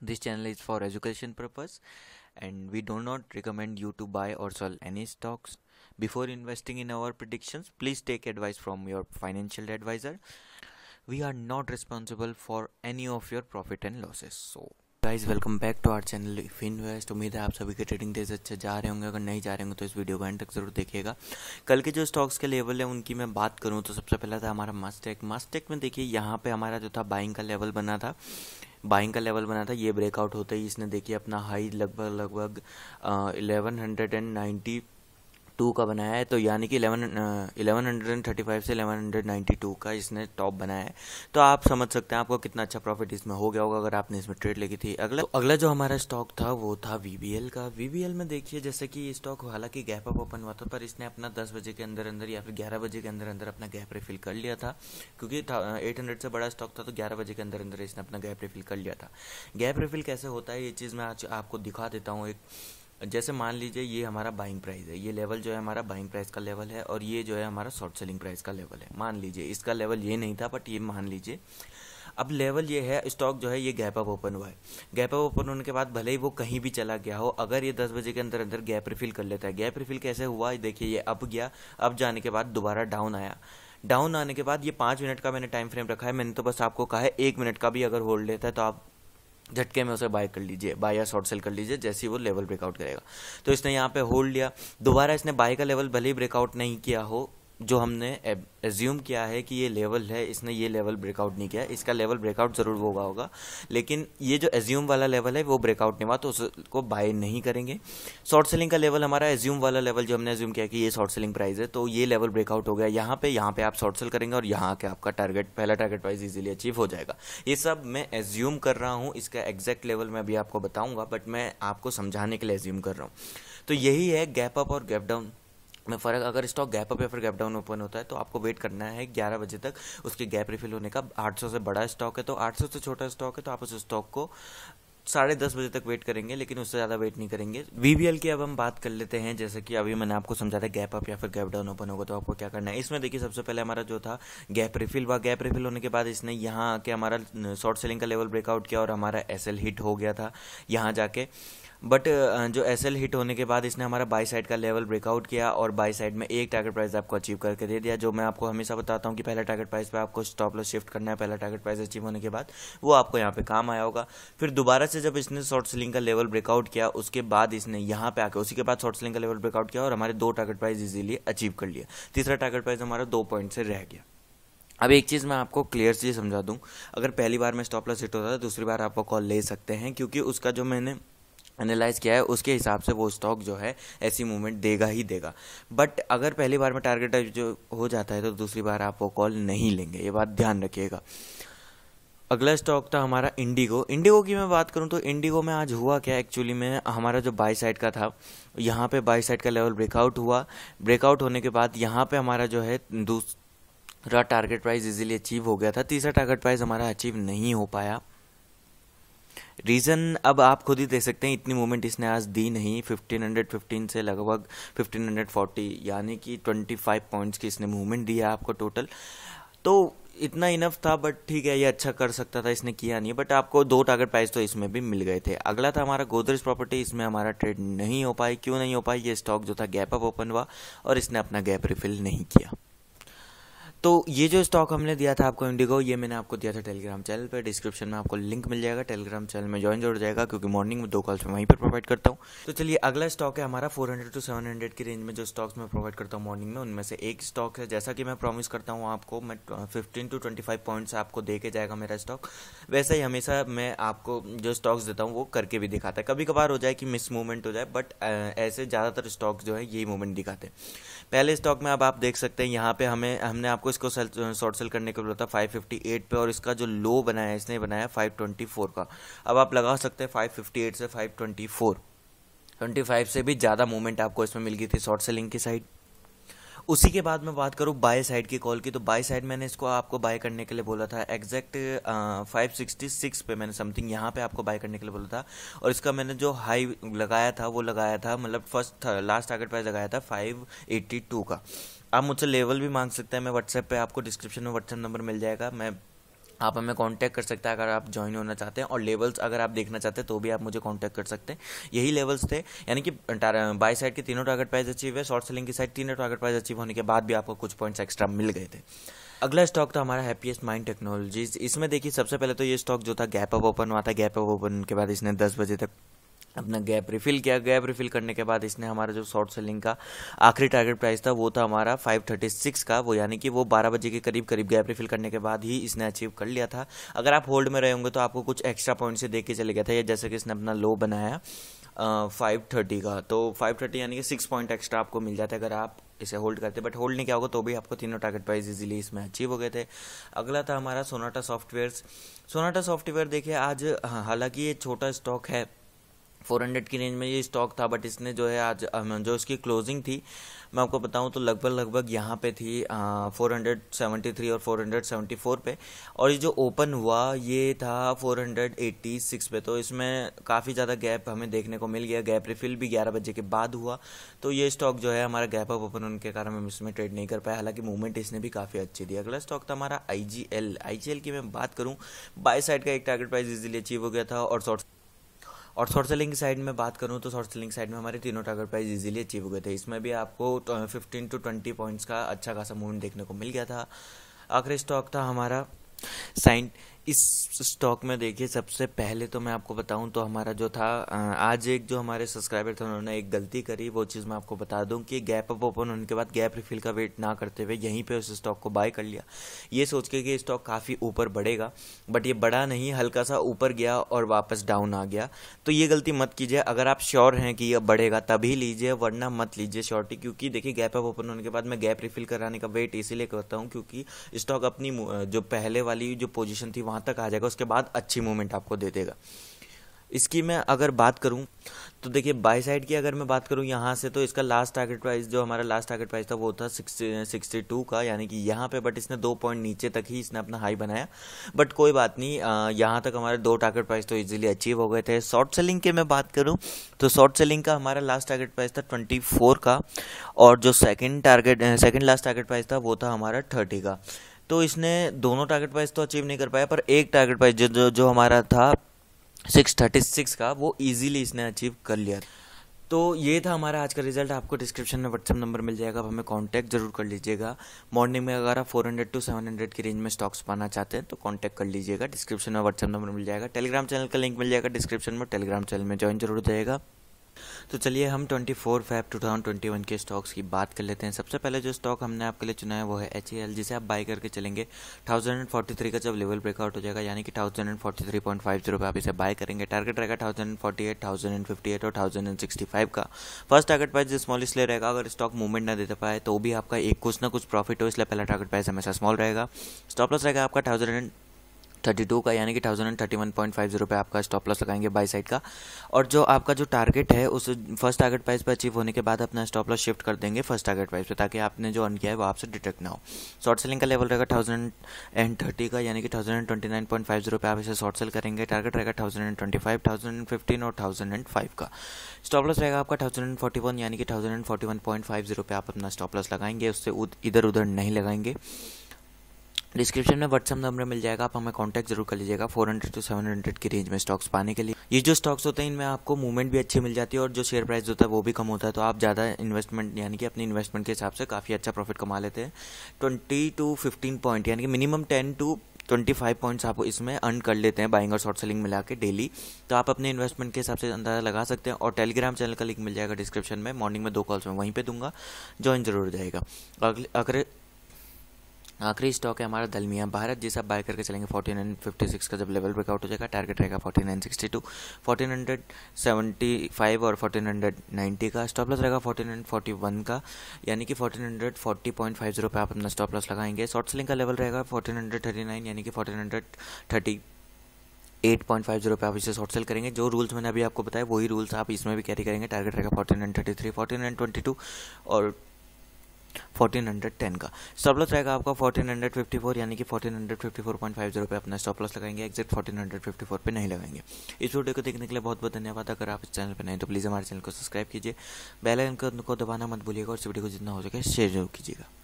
This channel is for education purpose and we do not recommend you to buy or sell any stocks. Before investing in our predictions, please take advice from your financial advisor. We are not responsible for any of your profit and losses. So guys welcome back to our channel Finvest उम्मीद है आप सभी के trading days अच्छे जा रहे होंगे अगर नहीं जा रहे होंगे तो इस वीडियो को एंड तक जरूर देखिएगा कल के जो स्टॉक्स के लेवल है उनकी मैं बात करूं तो सबसे पहला था हमारा मास्टेक मास्टेक में देखिए यहाँ पे हमारा जो था बाइंग का लेवल बना था बाइंग का लेवल बना था ये ब्रेकआउट होते ही इसने देखिए अपना हाई लगभग लगभग eleven hundred and ninety two का बनाया है तो यानी कि eleven eleven hundred and thirty five से इलेवन हंड्रेड नाइन्टी टू का इसने टॉप बनाया है तो आप समझ सकते हैं आपको कितना अच्छा प्रॉफिट इसमें हो गया होगा अगर आपने इसमें ट्रेड लगी थी अगला तो अगला जो हमारा स्टॉक था वो था वीवीएल का वीवीएल में देखिए जैसे कि ये स्टॉक हालांकि गैप अप ओपन हुआ था पर इसने अपना दस बजे के अंदर अंदर या फिर ग्यारह बजे के अंदर अंदर अपना गैप रिफिल कर लिया था क्योंकि एट हंड्रेड से बड़ा स्टॉक था तो ग्यारह बजे के अंदर अंदर इसने अपना गैप रिफिल कर लिया था गैप रिफिल कैसे होता है ये चीज़ मैं आज आपको दिखा देता हूँ एक जैसे मान लीजिए ये हमारा बाइंग प्राइस है ये लेवल जो है हमारा बाइंग प्राइस का लेवल है और ये जो है हमारा शॉर्ट सेलिंग प्राइस का लेवल है मान लीजिए इसका लेवल ये नहीं था बट ये मान लीजिए अब लेवल ये है स्टॉक जो है ये गैप अप ओपन हुआ है गैप अप ओपन होने के बाद भले ही वो कहीं भी चला गया हो अगर ये दस बजे के अंदर अंदर गैप रिफिल कर लेता है गैप रिफिल कैसे हुआ देखिए ये अप गया अप जाने के बाद दोबारा डाउन आया डाउन आने के बाद ये पाँच मिनट का मैंने टाइम फ्रेम रखा है मैंने तो बस आपको कहा है एक मिनट का भी अगर होल्ड लेता है तो आप झटके में उसे बाय कर लीजिए बाय या शॉर्ट सेल कर लीजिए जैसे ही वो लेवल ब्रेकआउट करेगा तो इसने यहाँ पे होल्ड लिया दोबारा इसने बाय का लेवल भले ही ब्रेकआउट नहीं किया हो जो हमने एज्यूम किया है कि ये लेवल है इसने ये लेवल ब्रेकआउट नहीं किया इसका लेवल ब्रेकआउट ज़रूर होगा होगा लेकिन ये जो एज्यूम वाला लेवल है वो ब्रेकआउट नहीं हुआ तो उसको बाय नहीं करेंगे शॉर्ट सेलिंग का लेवल हमारा एज्यूम वाला लेवल जो हमने एज्यूम किया कि ये शॉर्ट सेलिंग प्राइस है तो ये लेवल ब्रेकआउट हो गया यहाँ पे यहाँ पे आप शॉर्ट सेल करेंगे और यहाँ के आपका टारगेट पहला टारगेट प्राइस इजीली अचीव हो जाएगा ये सब मैं एज्यूम कर रहा हूँ इसका एग्जैक्ट लेवल मैं अभी आपको बताऊंगा बट मैं आपको समझाने के लिए एज्यूम कर रहा हूँ तो यही है गैप अप और गैप डाउन में फ़र्क अगर स्टॉक गैप अप या फिर गैप डाउन ओपन होता है तो आपको वेट करना है 11 बजे तक उसके गैप रिफिल होने का 800 से बड़ा स्टॉक है तो 800 से छोटा स्टॉक है तो आप उस स्टॉक को साढ़े दस बजे तक वेट करेंगे लेकिन उससे ज़्यादा वेट नहीं करेंगे वी की अब हम बात कर लेते हैं जैसे कि अभी मैंने आपको समझा था गैप अप या फिर गैप डाउन ओपन होगा तो आपको क्या करना है इसमें देखिए सबसे पहले हमारा जो था गैप रिफिल हुआ गैप रिफिल होने के बाद इसने यहाँ आके हमारा शॉर्ट सेलिंग का लेवल ब्रेकआउट किया और हमारा एस हिट हो गया था यहाँ जाके बट जो एस हिट होने के बाद इसने हमारा बाई साइड का लेवल ब्रेकआउट किया और बाई साइड में एक टारगेट प्राइस आपको अचीव करके दे दिया जो मैं आपको हमेशा बताता हूँ कि पहला टारगेट प्राइस पे आपको स्टॉप लॉस शिफ्ट करना है पहला टारगेट प्राइस अचीव होने के बाद वो आपको यहाँ पे काम आया होगा फिर दोबारा से से जब इसने शॉर्ट सेलिंग का लेवल ब्रेकआउट किया उसके बाद इसने यहाँ पे आकर उसी के बाद शॉर्ट सेलिंग का लेवल ब्रेकआउट किया और हमारे दो टारगेट प्राइस इजीली अचीव कर लिया तीसरा टारगेट प्राइस हमारा दो पॉइंट से रह गया अब एक चीज़ मैं आपको क्लियर से समझा दूँ अगर पहली बार में स्टॉप लॉस हिट होता है दूसरी बार आपको कॉल ले सकते हैं क्योंकि उसका जो मैंने एनालाइज किया है उसके हिसाब से वो स्टॉक जो है ऐसी मूवमेंट देगा ही देगा बट अगर पहली बार में टारगेट जो हो जाता है तो दूसरी बार आप वो कॉल नहीं लेंगे ये बात ध्यान रखिएगा अगला स्टॉक था हमारा इंडिगो इंडिगो की मैं बात करूं तो इंडिगो में आज हुआ क्या एक्चुअली में हमारा जो बाई साइड का था यहाँ पे बाई साइड का लेवल ब्रेकआउट हुआ ब्रेकआउट होने के बाद यहाँ पे हमारा जो है दूसरा टारगेट प्राइस इजीली अचीव हो गया था तीसरा टारगेट प्राइस हमारा अचीव नहीं हो पाया रीज़न अब आप खुद ही देख सकते हैं इतनी मूवमेंट इसने आज दी नहीं 1515 से लगभग 1540 यानी कि 25 पॉइंट्स की इसने मूवमेंट दी है आपको टोटल तो इतना इनफ था बट ठीक है ये अच्छा कर सकता था इसने किया नहीं बट आपको दो टारगेट प्राइस तो इसमें भी मिल गए थे अगला था हमारा गोदरेज प्रॉपर्टी इसमें हमारा ट्रेड नहीं हो पाई क्यों नहीं हो पाई ये स्टॉक जो था गैप अप ओपन हुआ और इसने अपना गैप रिफिल नहीं किया तो ये जो स्टॉक हमने दिया था आपको इंडिगो ये मैंने आपको दिया था टेलीग्राम चैनल पर डिस्क्रिप्शन में आपको लिंक मिल जाएगा टेलीग्राम चैनल में ज्वाइन जरूर जाएगा क्योंकि मॉर्निंग में दो कॉल्स मैं वहीं पर प्रोवाइड करता हूँ तो चलिए अगला स्टॉक है हमारा हंड्रेड टू हंड्रेड की रेंज में जो स्टॉक्स मैं प्रोवाइड करता हूँ मॉर्निंग में उनमें से एक स्टॉक है जैसा कि मैं प्रॉमिस करता हूँ आपको मैं fifteen to twenty five points आपको दे के जाएगा मेरा स्टॉक वैसे ही हमेशा मैं आपको जो स्टॉक्स देता हूँ वो करके भी दिखाता है कभी कभार हो जाए कि मिस मूवमेंट हो जाए बट ऐसे ज़्यादातर स्टॉक्स जो है यही मूवमेंट दिखाते हैं पहले स्टॉक में अब आप देख सकते हैं यहाँ पे हमें हमने आपको आपको इसको शॉर्ट सेल करने का बोला था 558 पे और इसका जो लो बनाया इसने बनाया 524 का अब आप लगा सकते हैं 558 से 524 25 से भी ज़्यादा मूवमेंट आपको इसमें मिल गई थी शॉर्ट सेलिंग की साइड उसी के बाद मैं बात करूँ बाय साइड की कॉल की तो बाय साइड मैंने इसको आपको बाय करने के लिए बोला था एग्जैक्ट फाइव सिक्सटी सिक्स पे मैंने समथिंग यहाँ पे आपको बाय करने के लिए बोला था और इसका मैंने जो हाई लगाया था वो लगाया था मतलब फर्स्ट लास्ट टारगेट प्राइस लगाया था फाइव एट्टी टू का आप मुझसे लेवल भी मांग सकते हैं मैं व्हाट्सएप पे आपको डिस्क्रिप्शन में व्हाट्सएप नंबर मिल जाएगा मैं आप हमें कांटेक्ट कर सकते हैं अगर आप ज्वाइन होना चाहते हैं और लेवल्स अगर आप देखना चाहते हैं तो भी आप मुझे कांटेक्ट कर सकते हैं यही लेवल्स थे यानी कि बाई साइड के तीनों टारगेट प्राइस अचीव है शॉर्ट सेलिंग की साइड तीनों टारगेट प्राइस अचीव होने के बाद भी आपको कुछ पॉइंट्स एक्स्ट्रा मिल गए थे अगला स्टॉक था हमारा हैप्पीएस्ट माइंड टेक्नोलॉजीज इसमें देखिए सबसे पहले तो ये स्टॉक जो था गैप अप ओपन हुआ था गैप अप ओपन के बाद इसने दस बजे तक अपना गैप रिफिल किया गैप रिफिल करने के बाद इसने हमारा जो शॉर्ट सेलिंग का आखिरी टारगेट प्राइस था वो था हमारा 536 का वो यानी कि वो 12 बजे के करीब करीब गैप रिफिल करने के बाद ही इसने अचीव कर लिया था अगर आप होल्ड में रहे होंगे तो आपको कुछ एक्स्ट्रा पॉइंट से देख के चले गया था या जैसे कि इसने अपना लो बनाया फाइव थर्टी का तो फाइव थर्टी यानी कि सिक्स पॉइंट एक्स्ट्रा आपको मिल जाता है अगर आप इसे होल्ड करते बट होल्ड नहीं क्या होगा तो भी आपको तीनों टारगेट प्राइस इजीली इसमें अचीव हो गए थे अगला था हमारा सोनाटा सॉफ्टवेयर सोनाटा सॉफ्टवेयर देखिए आज हाँ, हालांकि ये छोटा स्टॉक है 400 की रेंज में ये स्टॉक था बट इसने जो है आज जो इसकी क्लोजिंग थी मैं आपको बताऊं तो लगभग लगभग यहाँ पे थी आ, 473 और 474 पे और ये जो ओपन हुआ ये था 486 पे तो इसमें काफ़ी ज़्यादा गैप हमें देखने को मिल गया गैप रिफिल भी 11 बजे के बाद हुआ तो ये स्टॉक जो है हमारा गैप अप ओपन उनके कारण हम इसमें ट्रेड नहीं कर पाया हालांकि मूवमेंट इसने भी काफ़ी अच्छी दी अगला स्टॉक था हमारा आई जी की मैं बात करूँ बाई साइड का एक टारगेट प्राइस इजिली अचीव हो गया था और शॉर्ट और शॉर्ट सेलिंग की साइड में बात करूँ तो शॉर्ट सेलिंग साइड में हमारे तीनों टारगेट प्राइस इजीली अचीव हो गए थे इसमें भी आपको फिफ्टीन टू ट्वेंटी पॉइंट्स का अच्छा खासा मूवमेंट देखने को मिल गया था आखिरी स्टॉक था हमारा साइंट इस स्टॉक में देखिए सबसे पहले तो मैं आपको बताऊं तो हमारा जो था आज एक जो हमारे सब्सक्राइबर थे उन्होंने एक गलती करी वो चीज़ मैं आपको बता दूं कि गैप अप ओपन होने के बाद गैप रिफिल का वेट ना करते हुए यहीं पे उस स्टॉक को बाय कर लिया ये सोच के कि स्टॉक काफ़ी ऊपर बढ़ेगा बट ये बड़ा नहीं हल्का सा ऊपर गया और वापस डाउन आ गया तो ये गलती मत कीजिए अगर आप श्योर हैं कि यह बढ़ेगा तभी लीजिए वरना मत लीजिए श्योरटी क्योंकि देखिए गैप अप ओपन होने के बाद मैं गैप रिफिल कराने का वेट इसीलिए करता हूँ क्योंकि स्टॉक अपनी जो पहले वाली जो पोजिशन थी वहाँ वहाँ तक आ जाएगा उसके बाद अच्छी मूवमेंट आपको दे देगा इसकी मैं अगर बात करूँ तो देखिए बाई साइड की अगर मैं बात करूँ यहाँ से तो इसका लास्ट टारगेट प्राइस जो हमारा लास्ट टारगेट प्राइस था वो था सिक्सटी टू का यानी कि यहाँ पे बट इसने दो पॉइंट नीचे तक ही इसने अपना हाई बनाया बट कोई बात नहीं यहाँ तक हमारे दो टारगेट प्राइस तो इजीली अचीव हो गए थे शॉर्ट सेलिंग की मैं बात करूँ तो शॉर्ट सेलिंग का हमारा लास्ट टारगेट प्राइस था ट्वेंटी का और जो second target second last target price था वो था हमारा थर्टी का तो इसने दोनों टारगेट प्राइस तो अचीव नहीं कर पाया पर एक टारगेट प्राइस जो जो, जो हमारा था सिक्स थर्टी सिक्स का वो ईजिली इसने अचीव कर लिया तो ये था हमारा आज का रिजल्ट आपको डिस्क्रिप्शन में व्हाट्सअप नंबर मिल जाएगा आप हमें कांटेक्ट जरूर कर लीजिएगा मॉर्निंग में अगर आप 400 टू 700 की रेंज में स्टॉक्स पाना चाहते हैं तो कांटेक्ट कर लीजिएगा डिस्क्रिप्शन में व्हाट्सअप नंबर मिल जाएगा टेलीग्राम चैनल का लिंक मिल जाएगा डिस्क्रिप्शन में टेलीग्राम चैनल में ज्वाइन जरूर जाएगा तो चलिए हम 24 फोर फाइव टू के स्टॉक्स की बात कर लेते हैं सबसे पहले जो स्टॉक हमने आपके लिए चुना है वो है एच जिसे आप बाय करके चलेंगे 1043 का जब लेवल ब्रेकआउट हो जाएगा यानी कि 1043.50 पे आप इसे बाय करेंगे टारगेट रहेगा 1048, 1058 और 1065 का फर्स्ट टारगेट प्राइस स्मॉल इसलिए रहेगा अगर स्टॉक मूवमेंट ना देते पाए तो भी आपका एक कुछ ना कुछ प्रॉफिट हो इसलिए पहला टारगेट प्राइस हमेशा स्मॉल रहेगा स्टॉप लॉस रहेगा आपका थाउजेंड थर्टी टू का यानी कि thousand and thirty one point five zero पे आपका स्टॉप लॉस लगाएंगे बाई साइड का और जो आपका जो टारगेट है उस फर्स्ट टारगेट प्राइस पर अचीव होने के बाद अपना स्टॉप लॉस शिफ्ट कर देंगे फर्स्ट टारगेट प्राइस पे ताकि आपने जो अन किया है वो आपसे डिटेक्ट ना हो शॉर्ट सेलिंग का लेवल रहेगा थाउजेंड एंड थर्टी का यानी कि thousand and twenty nine point five zero पे आप इसे शॉर्ट सेल करेंगे टारगेट रहेगा thousand and twenty five thousand and fifteen और थाउजेंड एंड फाइव का स्टॉप लॉस रहेगा आपका थाउजेंड एंड फोर्टी वन यानी कि thousand and forty one point five zero पे आप अपना स्टॉप लॉस लगाएंगे उससे इधर उधर नहीं लगाएंगे डिस्क्रिप्शन में व्हाट्सअप नंबर मिल जाएगा आप हमें कांटेक्ट जरूर कर लीजिएगा 400 टू सेवन हंड्रेड की रेंज में स्टॉक्स पाने के लिए ये जो स्टॉक्स होते हैं इनमें आपको मूवमेंट भी अच्छी मिल जाती है और जो शेयर प्राइस होता है वो भी कम होता है तो आप ज़्यादा इन्वेस्टमेंट यानी कि अपने इन्वेस्टमेंट के हिसाब से काफ़ी अच्छा प्रॉफिट कमा लेते हैं ट्वेंटी टू फिफ्टीन पॉइंट यानी कि minimum ten to twenty five points आप इसमें अर्न कर लेते हैं बाइंग और शॉर्ट सेलिंग मिला के डेली तो आप अपने इन्वेस्टमेंट के हिसाब से अंदाजा लगा सकते हैं और टेलीग्राम चैनल का लिंक मिल जाएगा डिस्क्रिप्शन में मॉर्निंग में दो कॉल्स में वहीं पे दूंगा ज्वाइन जरूर जाएगा अगले अगर आखिरी स्टॉक है हमारा दलमिया भारत जिस आप बाय करके चलेंगे फोर्टी नाइन फिफ्टी सिक्स का जब लेवल ब्रेकआउट हो जाएगा टारगेट रहेगा forty nine sixty two fourteen hundred seventy five और फोर्टीन हंड्रेड नाइन्टी का स्टॉप लॉस रहेगा फोर्टीन हंड्रेड फोर्टी वन का यानी कि fourteen hundred forty point five zero पर आप अपना स्टॉप लॉस लगाएंगे शॉर्ट सेलिंग का लेवल रहेगा फोर्टीन हंड्रेड थर्टी नाइन यानी कि fourteen hundred thirty eight point five zero पे आप इसे शॉर्ट सेल करेंगे जो रूल्स मैंने अभी आपको बताया वही रूल्स आप इसमें भी कैरी करेंगे टारगेट रहेगा fourteen hundred thirty three fourteen hundred twenty two और 1410 का स्टॉप लॉस रहेगा आपका 1454 यानी कि 1454.50 पे अपना स्टॉप लॉस लगाएंगे फिफ्टी 1454 पे नहीं लगाएंगे इस वीडियो को देखने के लिए बहुत बहुत धन्यवाद अगर आप इस चैनल पर नहीं तो प्लीज़ हमारे चैनल को सब्सक्राइब कीजिए बेल आइकन को दबाना मत भूलिएगा और इस वीडियो को जितना हो सके शेयर जरूर कीजिएगा